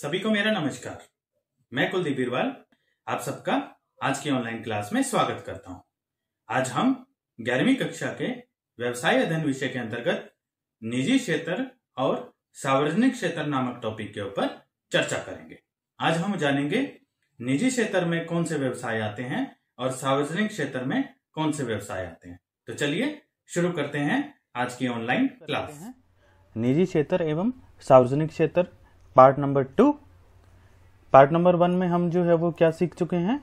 सभी को मेरा नमस्कार मैं कुलदीप बीरवाल आप सबका आज की ऑनलाइन क्लास में स्वागत करता हूं आज हम ग्यारहवीं कक्षा के व्यवसाय अध्ययन विषय के अंतर्गत निजी क्षेत्र और सार्वजनिक क्षेत्र नामक टॉपिक के ऊपर चर्चा करेंगे आज हम जानेंगे निजी क्षेत्र में कौन से व्यवसाय आते हैं और सार्वजनिक क्षेत्र में कौन से व्यवसाय आते हैं तो चलिए शुरू करते हैं आज की ऑनलाइन क्लास निजी क्षेत्र एवं सार्वजनिक क्षेत्र part number two part number one में हम जो है वो क्या सीख चुके हैं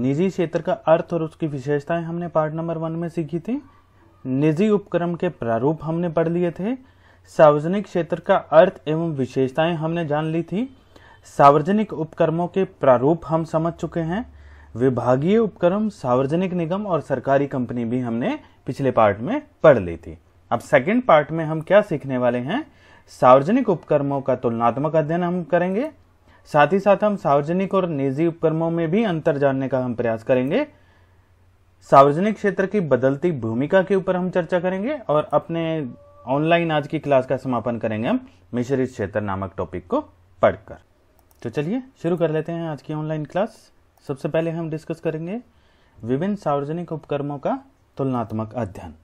निजी क्षेत्र का अर्थ और उसकी विशेषताएं हमने पार्ट नंबर वन में सीखी थी निजी उपक्रम के प्रारूप हमने पढ़ लिए थे सार्वजनिक क्षेत्र का अर्थ एवं विशेषताएं हमने जान ली थी सार्वजनिक उपक्रमों के प्रारूप हम समझ चुके हैं विभागीय उपक्रम सार्वजनिक निगम और सरकारी कंपनी भी हमने पिछले पार्ट में पढ़ ली थी अब सेकंड पार्ट में हम क्या सीखने वाले हैं सार्वजनिक उपक्रमों का तुलनात्मक अध्ययन हम करेंगे साथ ही साथ हम सार्वजनिक और निजी उपक्रमों में भी अंतर जानने का हम प्रयास करेंगे सार्वजनिक क्षेत्र की बदलती भूमिका के ऊपर हम चर्चा करेंगे और अपने ऑनलाइन आज की क्लास का समापन करेंगे हम मिश्रित क्षेत्र नामक टॉपिक को पढ़कर तो चलिए शुरू कर लेते हैं आज की ऑनलाइन क्लास सबसे पहले हम डिस्कस करेंगे विभिन्न सार्वजनिक उपक्रमों का तुलनात्मक अध्ययन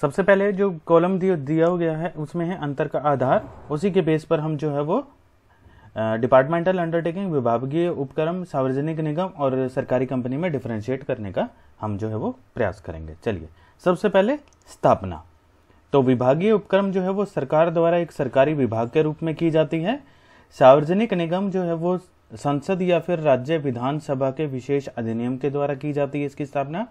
सबसे पहले जो कॉलम दिया गया है उसमें है अंतर का आधार उसी के बेस पर हम जो है वो डिपार्टमेंटल अंडरटेकिंग विभागीय उपक्रम सार्वजनिक निगम और सरकारी कंपनी में डिफ्रेंशिएट करने का हम जो है वो प्रयास करेंगे चलिए सबसे पहले स्थापना तो विभागीय उपक्रम जो है वो सरकार द्वारा एक सरकारी विभाग के रूप में की जाती है सार्वजनिक निगम जो है वो संसद या फिर राज्य विधानसभा के विशेष अधिनियम के द्वारा की जाती है इसकी स्थापना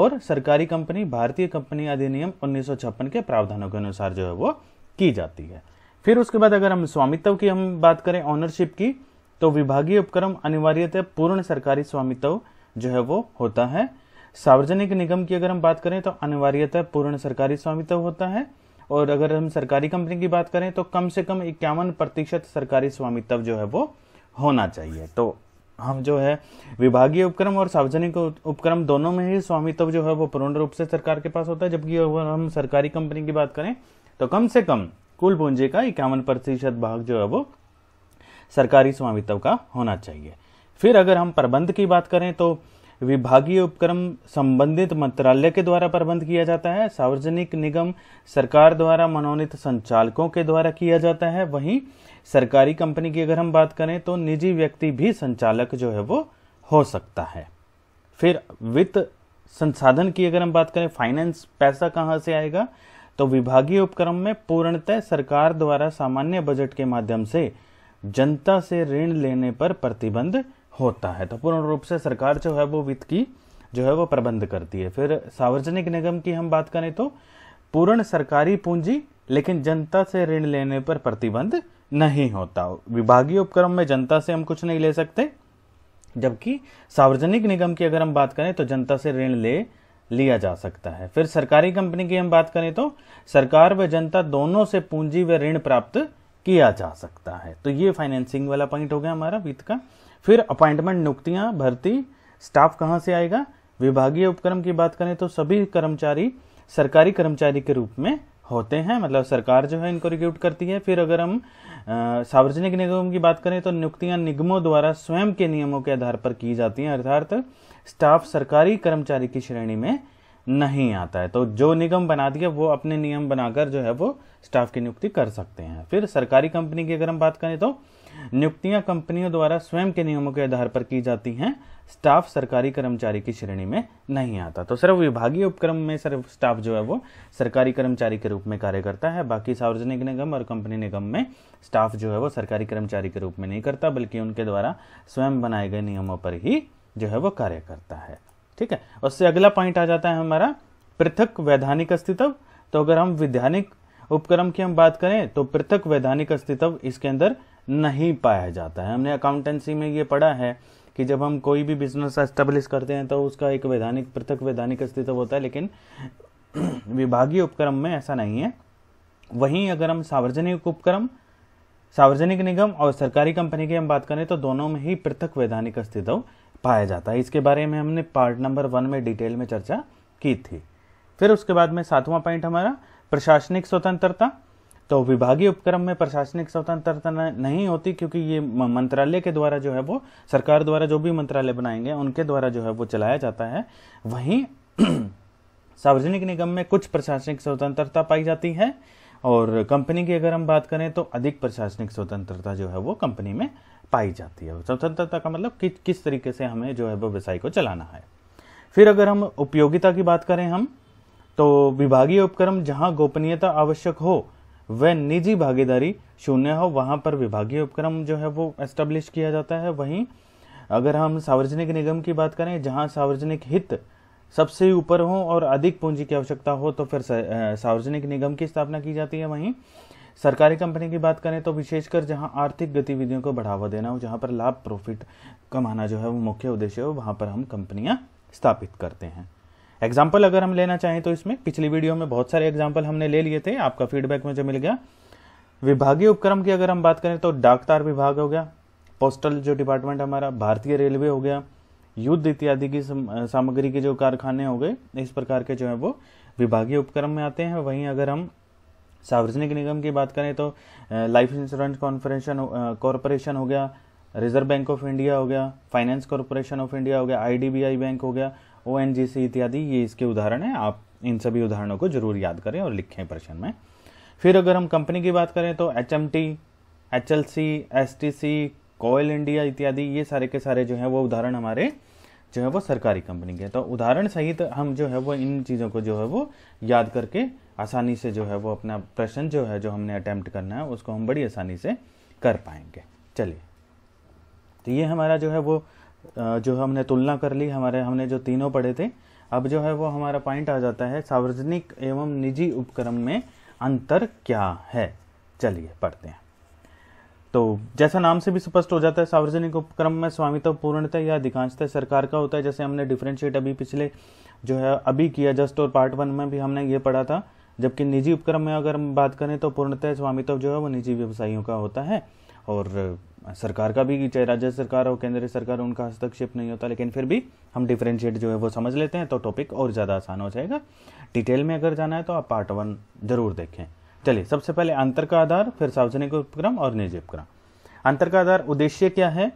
और सरकारी कंपनी भारतीय कंपनी अधिनियम उन्नीस के प्रावधानों के अनुसार जो है वो की जाती है फिर उसके बाद अगर हम स्वामित्व की हम बात करें ऑनरशिप की तो विभागीय उपक्रम अनिवार्यतः पूर्ण सरकारी स्वामित्व जो है वो होता है सार्वजनिक निगम की अगर हम बात करें तो अनिवार्यतः पूर्ण सरकारी स्वामित्व होता है और अगर हम सरकारी कंपनी की बात करें तो कम से कम इक्यावन प्रतिशत सरकारी स्वामित्व जो है वो होना चाहिए तो हम जो है विभागीय उपक्रम और सार्वजनिक उपक्रम दोनों में ही स्वामित्व जो है वो पूर्ण रूप से सरकार के पास होता है जबकि अगर हम सरकारी कंपनी की बात करें तो कम से कम कुल पूंजी का इक्यावन प्रतिशत भाग जो है वो सरकारी स्वामित्व का होना चाहिए फिर अगर हम प्रबंध की बात करें तो विभागीय उपक्रम संबंधित मंत्रालय के द्वारा प्रबंध किया जाता है सार्वजनिक निगम सरकार द्वारा मनोनीत संचालकों के द्वारा किया जाता है वहीं सरकारी कंपनी की अगर हम बात करें तो निजी व्यक्ति भी संचालक जो है वो हो सकता है फिर वित्त संसाधन की अगर हम बात करें फाइनेंस पैसा कहाँ से आएगा तो विभागीय उपक्रम में पूर्णतः सरकार द्वारा सामान्य बजट के माध्यम से जनता से ऋण लेने पर प्रतिबंध होता है तो पूर्ण रूप से सरकार जो है वो वित्त की जो है वो प्रबंध करती है फिर सार्वजनिक निगम की हम बात करें तो पूर्ण सरकारी पूंजी लेकिन जनता से ऋण लेने पर प्रतिबंध नहीं होता विभागीय उपक्रम में जनता से हम कुछ नहीं ले सकते जबकि सार्वजनिक निगम की अगर हम बात करें तो जनता से ऋण ले लिया जा सकता है फिर सरकारी कंपनी की हम बात करें तो सरकार व जनता दोनों से पूंजी व ऋण प्राप्त किया जा सकता है तो ये फाइनेंसिंग वाला पॉइंट हो गया हमारा वित्त का फिर अपॉइंटमेंट नियुक्तियां भर्ती स्टाफ कहाँ से आएगा विभागीय उपक्रम की बात करें तो सभी कर्मचारी सरकारी कर्मचारी के रूप में होते हैं मतलब सरकार जो है इनको रिक्रूट करती है फिर अगर हम सार्वजनिक निगम की बात करें तो नियुक्तियां निगमों द्वारा स्वयं के नियमों के आधार पर की जाती हैं अर्थात स्टाफ सरकारी कर्मचारी की श्रेणी में नहीं आता है तो जो निगम बना दिया वो अपने नियम बनाकर जो है वो स्टाफ की नियुक्ति कर सकते हैं फिर सरकारी कंपनी की अगर हम बात करें तो नियुक्तियां कंपनियों द्वारा स्वयं के नियमों के आधार पर की जाती हैं स्टाफ सरकारी कर्मचारी की श्रेणी में नहीं आता तो सर्व विभागीय उपक्रम में सर्व स्टाफ जो है वो सरकारी कर्मचारी के रूप में कार्य करता है बाकी सार्वजनिक निगम और कंपनी निगम में स्टाफ जो है वो सरकारी कर्मचारी के रूप में नहीं करता बल्कि उनके द्वारा स्वयं बनाए गए नियमों पर ही जो है वो कार्य करता है ठीक है उससे अगला पॉइंट आ जाता है हमारा पृथक वैधानिक अस्तित्व तो अगर हम वैधानिक उपक्रम की हम बात करें तो पृथक वैधानिक अस्तित्व इसके अंदर नहीं पाया जाता है हमने अकाउंटेंसी में ये पढ़ा है कि जब हम कोई भी बिजनेस एस्टेब्लिश करते हैं तो उसका एक वैधानिक पृथक वैधानिक अस्तित्व होता है लेकिन विभागीय उपक्रम में ऐसा नहीं है वहीं अगर हम सार्वजनिक उपक्रम सार्वजनिक निगम और सरकारी कंपनी की हम बात करें तो दोनों में ही पृथक वैधानिक अस्तित्व पाया जाता है इसके बारे में हमने पार्ट नंबर वन में डिटेल में चर्चा की थी फिर उसके बाद में सातवां पॉइंट हमारा प्रशासनिक स्वतंत्रता तो विभागीय उपक्रम में प्रशासनिक स्वतंत्रता नहीं होती क्योंकि ये मंत्रालय के द्वारा जो है वो सरकार द्वारा जो भी मंत्रालय बनाएंगे उनके द्वारा जो है वो चलाया जाता है वहीं सार्वजनिक निगम में कुछ प्रशासनिक स्वतंत्रता पाई जाती है और कंपनी की अगर हम बात करें तो अधिक प्रशासनिक स्वतंत्रता जो है वो कंपनी में पाई जाती है स्वतंत्रता का मतलब कि किस तरीके से हमें जो है वो व्यवसाय को चलाना है फिर अगर हम उपयोगिता की बात करें हम तो विभागीय उपक्रम जहां गोपनीयता आवश्यक हो वह निजी भागीदारी शून्य हो वहाँ पर विभागीय उपक्रम जो है वो एस्टेब्लिश किया जाता है वहीं अगर हम सार्वजनिक निगम की बात करें जहाँ सार्वजनिक हित सबसे ऊपर हो और अधिक पूंजी की आवश्यकता हो तो फिर सार्वजनिक निगम की स्थापना की जाती है वहीं सरकारी कंपनी की बात करें तो विशेषकर जहां आर्थिक गतिविधियों को बढ़ावा देना हो जहां पर लाभ प्रॉफिट कमाना जो है वो मुख्य उद्देश्य हो वहां पर हम कंपनियां स्थापित करते हैं एग्जाम्पल अगर हम लेना चाहें तो इसमें पिछली वीडियो में बहुत सारे एग्जाम्पल हमने ले लिए थे आपका फीडबैक मुझे मिल गया विभागीय उपक्रम की अगर हम बात करें तो डाकतार विभाग हो गया पोस्टल जो डिपार्टमेंट हमारा भारतीय रेलवे हो गया युद्ध इत्यादि की सामग्री के जो कारखाने हो गए इस प्रकार के जो है वो विभागीय उपक्रम में आते हैं वहीं अगर हम सार्वजनिक निगम की बात करें तो लाइफ इंश्योरेंस कॉन्फ्रेंशन कॉरपोरेशन हो गया रिजर्व बैंक ऑफ इंडिया हो गया फाइनेंस कॉरपोरेशन ऑफ इंडिया हो गया आईडीबीआई बैंक हो गया ओ एन जी सी इत्यादि ये इसके उदाहरण हैं आप इन सभी उदाहरणों को जरूर याद करें और लिखें प्रश्न में फिर अगर हम कंपनी की बात करें तो H M T H L C S T C coal India इत्यादि ये सारे के सारे जो हैं वो उदाहरण हमारे जो है वो सरकारी कंपनी के तो उदाहरण सहित हम जो है वो इन चीज़ों को जो है वो याद करके आसानी से जो है वो अपना प्रश्न जो है जो हमने अटैम्प्ट करना है उसको हम बड़ी आसानी से कर पाएंगे चलिए तो ये हमारा जो है वो जो हमने तुलना कर ली हमारे हमने जो तीनों पढ़े थे अब जो है वो हमारा पॉइंट आ जाता है सार्वजनिक एवं निजी उपक्रम में अंतर क्या है चलिए पढ़ते हैं तो जैसा नाम से भी स्पष्ट हो जाता है सार्वजनिक उपक्रम में स्वामित्व पूर्णतः या अधिकांशतः सरकार का होता है जैसे हमने डिफ्रेंशिएट अभी पिछले जो है अभी किया जस्ट और पार्ट वन में भी हमने ये पढ़ा था जबकि निजी उपक्रम में अगर हम बात करें तो पूर्णतः स्वामित्व जो है वो निजी व्यवसायियों का होता है और सरकार का भी चाहे राज्य सरकार हो केंद्र सरकार उनका हस्तक्षेप नहीं होता लेकिन फिर भी हम डिफ्रेंशिएट जो है वो समझ लेते हैं तो टॉपिक और ज़्यादा आसान हो जाएगा डिटेल में अगर जाना है तो आप पार्ट वन जरूर देखें चलिए सबसे पहले अंतर का आधार फिर सार्वजनिक उपक्रम और निजी उपक्रम अंतर का आधार उद्देश्य क्या है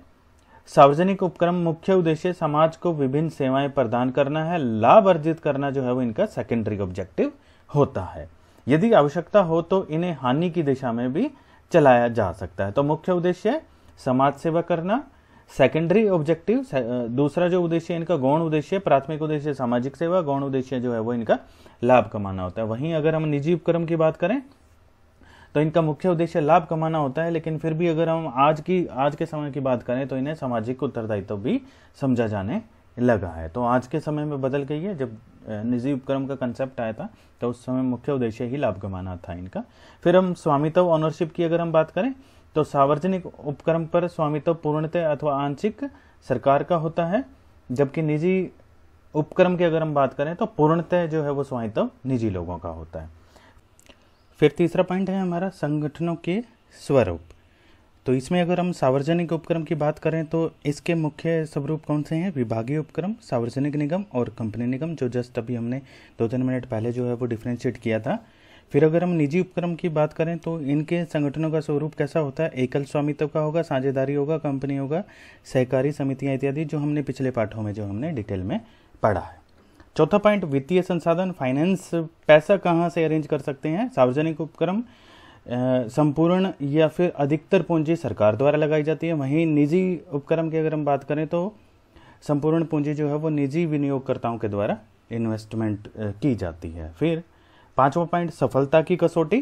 सार्वजनिक उपक्रम मुख्य उद्देश्य समाज को विभिन्न सेवाएं प्रदान करना है लाभ अर्जित करना जो है वो इनका सेकेंडरी ऑब्जेक्टिव होता है यदि आवश्यकता हो तो इन्हें हानि की दिशा में भी चलाया जा सकता है तो मुख्य उद्देश्य समाज सेवा करना सेकेंडरी ऑब्जेक्टिव दूसरा जो उद्देश्य इनका गौण उद्देश्य प्राथमिक उद्देश्य सामाजिक सेवा गौण उद्देश्य जो है वो इनका लाभ कमाना होता है वहीं अगर हम निजी उपक्रम की बात करें तो इनका मुख्य उद्देश्य लाभ कमाना होता है लेकिन फिर भी अगर हम आज की आज के समय की बात करें तो इन्हें सामाजिक उत्तरदायित्व भी समझा जाने लगा है तो आज के समय में बदल गई है जब निजी उपक्रम का कंसेप्ट आया था तो उस समय मुख्य उद्देश्य ही लाभ कमाना था इनका फिर हम स्वामित्व ऑनरशिप की अगर हम बात करें तो सार्वजनिक उपक्रम पर स्वामित्व तो पूर्णतः अथवा आंशिक सरकार का होता है जबकि निजी उपक्रम की अगर हम बात करें तो पूर्णतः जो है वो स्वामित्व तो निजी लोगों का होता है फिर तीसरा पॉइंट है हमारा संगठनों के स्वरूप तो इसमें अगर हम सार्वजनिक उपक्रम की बात करें तो इसके मुख्य स्वरूप कौन से हैं विभागीय उपक्रम सार्वजनिक निगम और कंपनी निगम जो जस्ट अभी हमने दो तीन मिनट पहले जो है वो डिफ्रेंशिएट किया था फिर अगर हम निजी उपक्रम की बात करें तो इनके संगठनों का स्वरूप कैसा होता है एकल स्वामित्व का होगा साझेदारी होगा कंपनी होगा सहकारी समितियां इत्यादि जो हमने पिछले पाठों में जो हमने डिटेल में पढ़ा है चौथा पॉइंट वित्तीय संसाधन फाइनेंस पैसा कहाँ से अरेंज कर सकते हैं सार्वजनिक उपक्रम संपूर्ण या फिर अधिकतर पूंजी सरकार द्वारा लगाई जाती है वहीं निजी उपक्रम की अगर हम बात करें तो संपूर्ण पूंजी जो है वो निजी विनियोगकर्ताओं के द्वारा इन्वेस्टमेंट की जाती है फिर पांचवा पॉइंट सफलता की कसौटी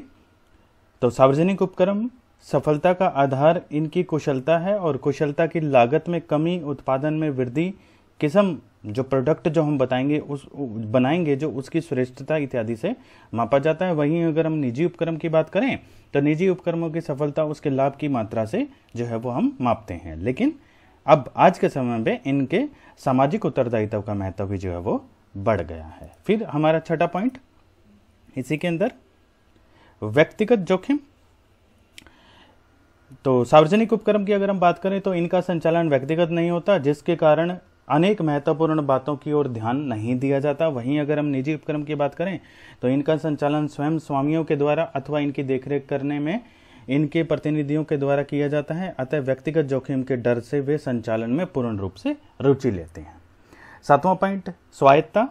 तो सार्वजनिक उपक्रम सफलता का आधार इनकी कुशलता है और कुशलता की लागत में कमी उत्पादन में वृद्धि किस्म जो प्रोडक्ट जो हम बताएंगे उस बनाएंगे जो उसकी श्रेष्ठता इत्यादि से मापा जाता है वहीं अगर हम निजी उपक्रम की बात करें तो निजी उपक्रमों की सफलता उसके लाभ की मात्रा से जो है वो हम मापते हैं लेकिन अब आज के समय में इनके सामाजिक उत्तरदायित्व का महत्व भी जो है वो बढ़ गया है फिर हमारा छठा पॉइंट इसी के अंदर व्यक्तिगत जोखिम तो सार्वजनिक उपक्रम की अगर हम बात करें तो इनका संचालन व्यक्तिगत नहीं होता जिसके कारण अनेक महत्वपूर्ण बातों की ओर ध्यान नहीं दिया जाता वहीं अगर हम निजी उपक्रम की बात करें तो इनका संचालन स्वयं स्वामियों के द्वारा अथवा इनकी देखरेख करने में इनके प्रतिनिधियों के द्वारा किया जाता है अतः व्यक्तिगत जोखिम के डर से वे संचालन में पूर्ण रूप से रुचि लेते हैं सातवां पॉइंट स्वायत्ता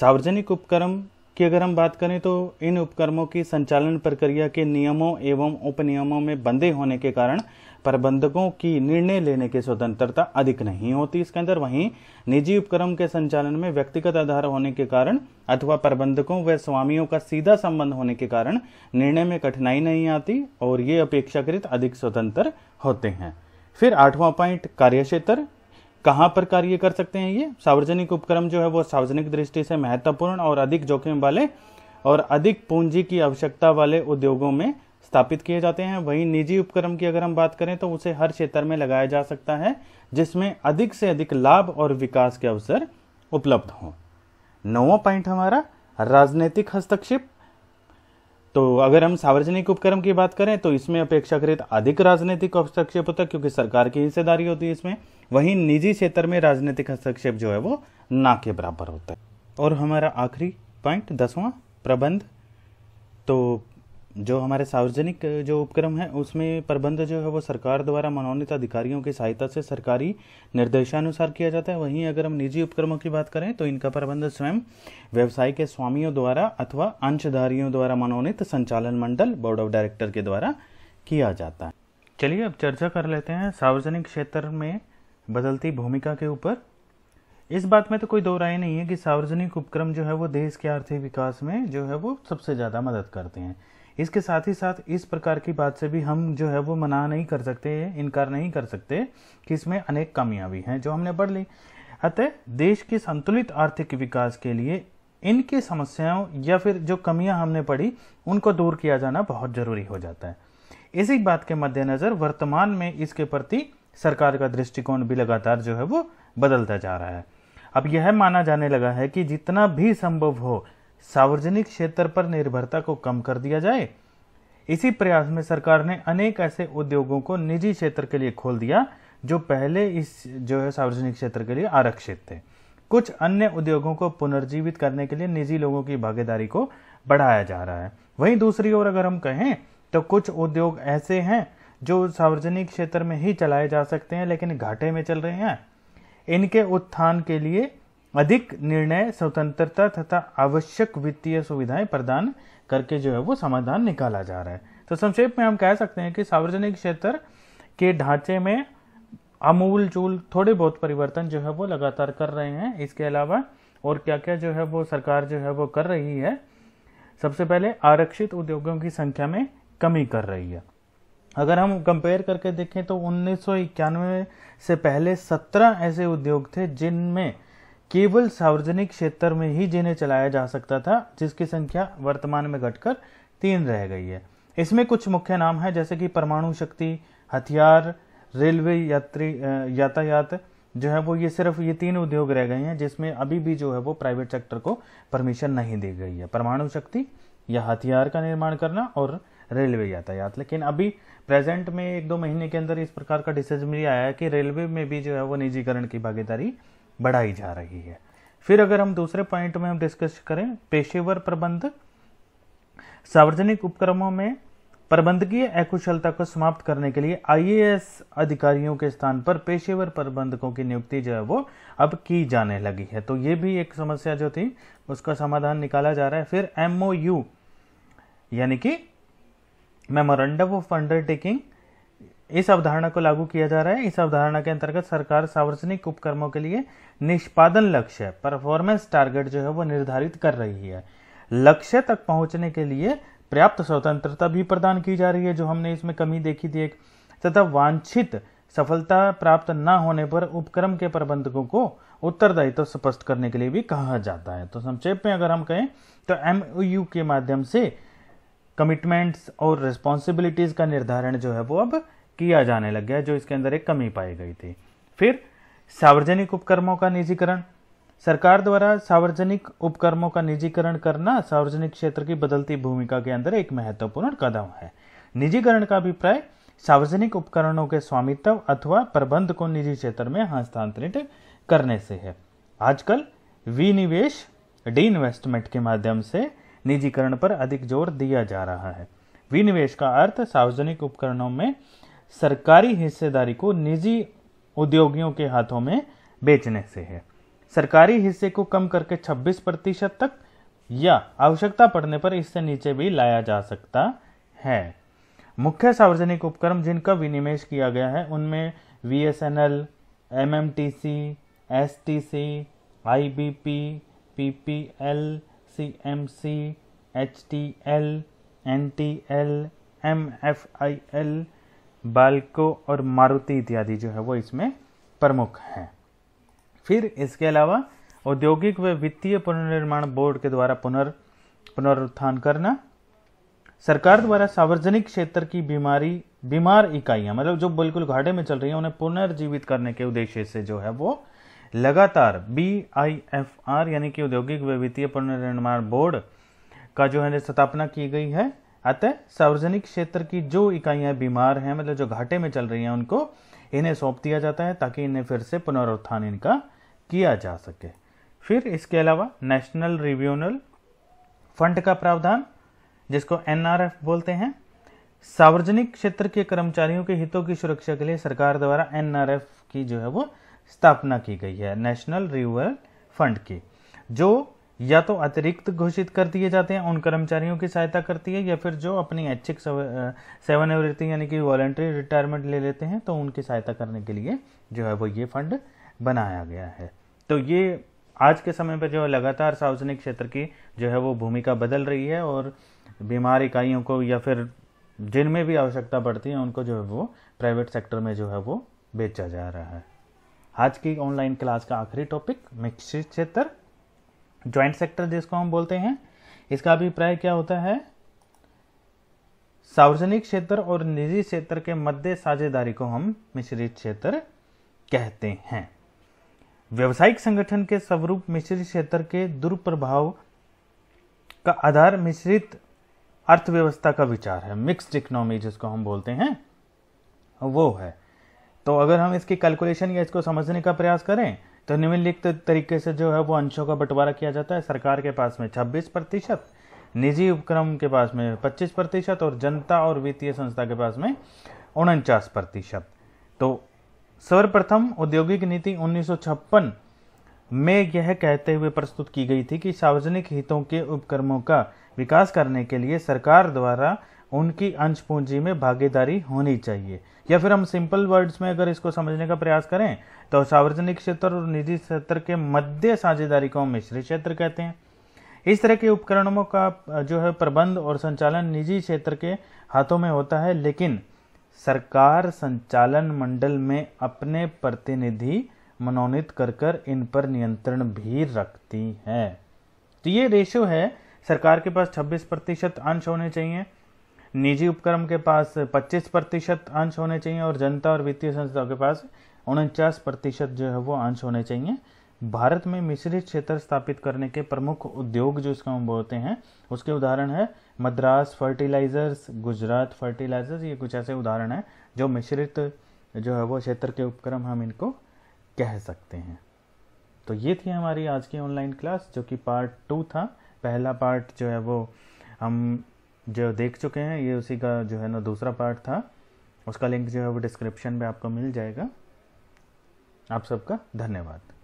सार्वजनिक उपक्रम कि अगर हम बात करें तो इन उपक्रमों की संचालन प्रक्रिया के नियमों एवं उपनियमों में बंधे होने के कारण प्रबंधकों की निर्णय लेने की स्वतंत्रता अधिक नहीं होती इसके अंदर वहीं निजी उपक्रम के संचालन में व्यक्तिगत आधार होने के कारण अथवा प्रबंधकों व स्वामियों का सीधा संबंध होने के कारण निर्णय में कठिनाई नहीं आती और ये अपेक्षाकृत अधिक स्वतंत्र होते हैं फिर आठवां पॉइंट कार्य क्षेत्र कहाँ पर कार्य कर सकते हैं ये सार्वजनिक उपक्रम जो है वो सार्वजनिक दृष्टि से महत्वपूर्ण और अधिक जोखिम वाले और अधिक पूंजी की आवश्यकता वाले उद्योगों में स्थापित किए जाते हैं वहीं निजी उपक्रम की अगर हम बात करें तो उसे हर क्षेत्र में लगाया जा सकता है जिसमें अधिक से अधिक लाभ और विकास के अवसर उपलब्ध हों नवा पॉइंट हमारा राजनीतिक हस्तक्षेप तो अगर हम सार्वजनिक उपक्रम की बात करें तो इसमें अपेक्षाकृत अधिक राजनीतिक हस्तक्षेप होता है क्योंकि सरकार की हिस्सेदारी होती है इसमें वहीं निजी क्षेत्र में राजनीतिक हस्तक्षेप जो है वो ना के बराबर होता है और हमारा आखिरी पॉइंट दसवां प्रबंध तो जो हमारे सार्वजनिक जो उपक्रम है उसमें प्रबंध जो है वो सरकार द्वारा मनोनीत अधिकारियों की सहायता से सरकारी निर्देशानुसार किया जाता है वहीं अगर हम निजी उपक्रमों की बात करें तो इनका प्रबंध स्वयं व्यवसाय के स्वामियों द्वारा अथवा अंशधारियों द्वारा मनोनीत संचालन मंडल बोर्ड ऑफ डायरेक्टर के द्वारा किया जाता है चलिए अब चर्चा कर लेते हैं सार्वजनिक क्षेत्र में बदलती भूमिका के ऊपर इस बात में तो कोई दो राय नहीं है कि सार्वजनिक उपक्रम जो है वो देश के आर्थिक विकास में जो है वो सबसे ज़्यादा मदद करते हैं इसके साथ ही साथ इस प्रकार की बात से भी हम जो है वो मना नहीं कर सकते इनकार नहीं कर सकते कि इसमें अनेक कमियां भी हैं जो हमने पढ़ ली अतः देश के संतुलित आर्थिक विकास के लिए इनकी समस्याओं या फिर जो कमियां हमने पढ़ी उनको दूर किया जाना बहुत जरूरी हो जाता है इसी बात के मद्देनज़र वर्तमान में इसके प्रति सरकार का दृष्टिकोण भी लगातार जो है वो बदलता जा रहा है अब यह माना जाने लगा है कि जितना भी संभव हो सार्वजनिक क्षेत्र पर निर्भरता को कम कर दिया जाए इसी प्रयास में सरकार ने अनेक ऐसे उद्योगों को निजी क्षेत्र के लिए खोल दिया जो पहले इस जो है सार्वजनिक क्षेत्र के लिए आरक्षित थे कुछ अन्य उद्योगों को पुनर्जीवित करने के लिए निजी लोगों की भागीदारी को बढ़ाया जा रहा है वहीं दूसरी ओर अगर हम कहें तो कुछ उद्योग ऐसे हैं जो सार्वजनिक क्षेत्र में ही चलाए जा सकते हैं लेकिन घाटे में चल रहे हैं इनके उत्थान के लिए अधिक निर्णय स्वतंत्रता तथा आवश्यक वित्तीय सुविधाएं प्रदान करके जो है वो समाधान निकाला जा रहा है तो संक्षेप में हम कह सकते हैं कि सार्वजनिक क्षेत्र के ढांचे में अमूल चूल थोड़े बहुत परिवर्तन जो है वो लगातार कर रहे हैं इसके अलावा और क्या क्या जो है वो सरकार जो है वो कर रही है सबसे पहले आरक्षित उद्योगों की संख्या में कमी कर रही है अगर हम कंपेयर करके देखें तो उन्नीस से पहले 17 ऐसे उद्योग थे जिनमें केवल सार्वजनिक क्षेत्र में ही जिन्हें चलाया जा सकता था जिसकी संख्या वर्तमान में घटकर तीन रह गई है इसमें कुछ मुख्य नाम है जैसे कि परमाणु शक्ति हथियार रेलवे यात्री यातायात जो है वो ये सिर्फ ये तीन उद्योग रह गए हैं जिसमें अभी भी जो है वो प्राइवेट सेक्टर को परमिशन नहीं दी गई है परमाणु शक्ति या हथियार का निर्माण करना और रेलवे यातायात लेकिन अभी प्रेजेंट में एक दो महीने के अंदर इस प्रकार का डिसीजन भी आया है कि रेलवे में भी जो है वो निजीकरण की भागीदारी बढ़ाई जा रही है फिर अगर हम दूसरे पॉइंट में हम डिस्कस करें पेशेवर प्रबंध सार्वजनिक उपक्रमों में प्रबंधकीय अकुशलता को समाप्त करने के लिए आईएएस अधिकारियों के स्थान पर पेशेवर प्रबंधकों की नियुक्ति जो है वो अब की जाने लगी है तो ये भी एक समस्या जो थी उसका समाधान निकाला जा रहा है फिर एमओयू यानी कि मेमोरेंडम ऑफ अंडरटेकिंग इस अवधारणा को लागू किया जा रहा है इस अवधारणा के अंतर्गत सरकार सार्वजनिक उपक्रमों के लिए निष्पादन लक्ष्य परफॉर्मेंस टारगेट जो है वो निर्धारित कर रही है लक्ष्य तक पहुंचने के लिए पर्याप्त स्वतंत्रता भी प्रदान की जा रही है जो हमने इसमें कमी देखी थी एक तथा वांछित सफलता प्राप्त न होने पर उपक्रम के प्रबंधकों को उत्तरदायित्व तो स्पष्ट करने के लिए भी कहा जाता है तो संक्षेप में अगर हम कहें तो एम के माध्यम से कमिटमेंट्स और रिस्पॉन्सिबिलिटीज का निर्धारण जो है वो अब किया जाने लग गया जो इसके अंदर एक कमी पाई गई थी फिर सार्वजनिक उपक्रमों का निजीकरण सरकार द्वारा सार्वजनिक उपक्रमों का निजीकरण करना सार्वजनिक क्षेत्र की बदलती भूमिका के अंदर एक महत्वपूर्ण कदम है निजीकरण का अभिप्राय सार्वजनिक उपकरणों के स्वामित्व अथवा प्रबंध को निजी क्षेत्र में हस्तांतरित करने से है आजकल विनिवेश डी इन्वेस्टमेंट के माध्यम से निजीकरण पर अधिक जोर दिया जा रहा है विनिवेश का अर्थ सार्वजनिक उपकरणों में सरकारी हिस्सेदारी को निजी उद्योगियों के हाथों में बेचने से है सरकारी हिस्से को कम करके 26 प्रतिशत तक या आवश्यकता पड़ने पर इससे नीचे भी लाया जा सकता है मुख्य सार्वजनिक उपक्रम जिनका विनिवेश किया गया है उनमें V S N L M M T C S T C I B P P P L C M C H T L N T L M F I L BALCO और मारुति इत्यादि जो है वो इसमें प्रमुख हैं फिर इसके अलावा औद्योगिक व वित्तीय पुनर्निर्माण बोर्ड के द्वारा पुनर् पुनरुत्थान करना सरकार द्वारा सार्वजनिक क्षेत्र की बीमारी बीमार इकाइयां मतलब जो बिल्कुल घाटे में चल रही हैं उन्हें पुनर्जीवित करने के उद्देश्य से जो है वो लगातार बी आई एफ आर यानी कि औद्योगिक व वित्तीय पुनर्निर्माण बोर्ड का जो है स्थापना की गई है अतः सार्वजनिक क्षेत्र की जो इकाइयां बीमार हैं मतलब जो घाटे में चल रही हैं उनको इन्हें सौंप दिया जाता है ताकि इन्हें फिर से पुनरुत्थान इनका किया जा सके फिर इसके अलावा नेशनल रिव्यूनल फंड का प्रावधान जिसको एनआरएफ बोलते हैं सार्वजनिक क्षेत्र के कर्मचारियों के हितों की सुरक्षा के लिए सरकार द्वारा एनआरएफ की जो है वो स्थापना की गई है नेशनल रिव्यूनल फंड की जो या तो अतिरिक्त घोषित कर दिए जाते हैं उन कर्मचारियों की सहायता करती है या फिर जो अपनी ऐच्छिक सेवानिवृत्ति यानी कि वॉलेंट्री रिटायरमेंट ले लेते हैं तो उनकी सहायता करने के लिए जो है वो ये फंड बनाया गया है तो ये आज के समय पर जो है लगातार सार्वजनिक क्षेत्र की जो है वो भूमिका बदल रही है और बीमार इकाइयों को या फिर जिनमें भी आवश्यकता पड़ती है उनको जो है वो प्राइवेट सेक्टर में जो है वो बेचा जा रहा है आज की ऑनलाइन क्लास का आखिरी टॉपिक मिश्रित क्षेत्र ज्वाइंट सेक्टर जिसको हम बोलते हैं इसका अभिप्राय क्या होता है सार्वजनिक क्षेत्र और निजी क्षेत्र के मध्य साझेदारी को हम मिश्रित क्षेत्र कहते हैं व्यवसायिक संगठन के स्वरूप मिश्रित क्षेत्र के दुर्प्रभाव का आधार मिश्रित अर्थव्यवस्था का विचार है मिक्स्ड इकोनॉमी जिसको हम बोलते हैं वो है तो अगर हम इसकी कैलकुलेशन या इसको समझने का प्रयास करें तो निम्नलिखित तरीके से जो है वो अंशों का बंटवारा किया जाता है सरकार के पास में 26 प्रतिशत निजी उपक्रम के पास में 25 प्रतिशत और जनता और वित्तीय संस्था के पास में उनचास प्रतिशत तो सर्वप्रथम औद्योगिक नीति उन्नीस में यह कहते हुए प्रस्तुत की गई थी कि सार्वजनिक हितों के उपक्रमों का विकास करने के लिए सरकार द्वारा उनकी अंश पूंजी में भागीदारी होनी चाहिए या फिर हम सिंपल वर्ड्स में अगर इसको समझने का प्रयास करें तो सार्वजनिक क्षेत्र और निजी क्षेत्र के मध्य साझेदारी को मिश्रित क्षेत्र कहते हैं इस तरह के उपकरणों का जो है प्रबंध और संचालन निजी क्षेत्र के हाथों में होता है लेकिन सरकार संचालन मंडल में अपने प्रतिनिधि मनोनीत कर कर इन पर नियंत्रण भी रखती है तो ये रेशियो है सरकार के पास 26 प्रतिशत अंश होने चाहिए निजी उपक्रम के पास 25 प्रतिशत अंश होने चाहिए और जनता और वित्तीय संस्थाओं के पास उनचास प्रतिशत जो है वो अंश होने चाहिए भारत में मिश्रित क्षेत्र स्थापित करने के प्रमुख उद्योग जो इसका हम बोलते हैं उसके उदाहरण है मद्रास फर्टिलाइजर्स गुजरात फर्टिलाइजर्स ये कुछ ऐसे उदाहरण हैं जो मिश्रित जो है वो क्षेत्र के उपक्रम हम इनको कह सकते हैं तो ये थी हमारी आज की ऑनलाइन क्लास जो कि पार्ट टू था पहला पार्ट जो है वो हम जो देख चुके हैं ये उसी का जो है ना दूसरा पार्ट था उसका लिंक जो है वो डिस्क्रिप्शन में आपको मिल जाएगा आप सबका धन्यवाद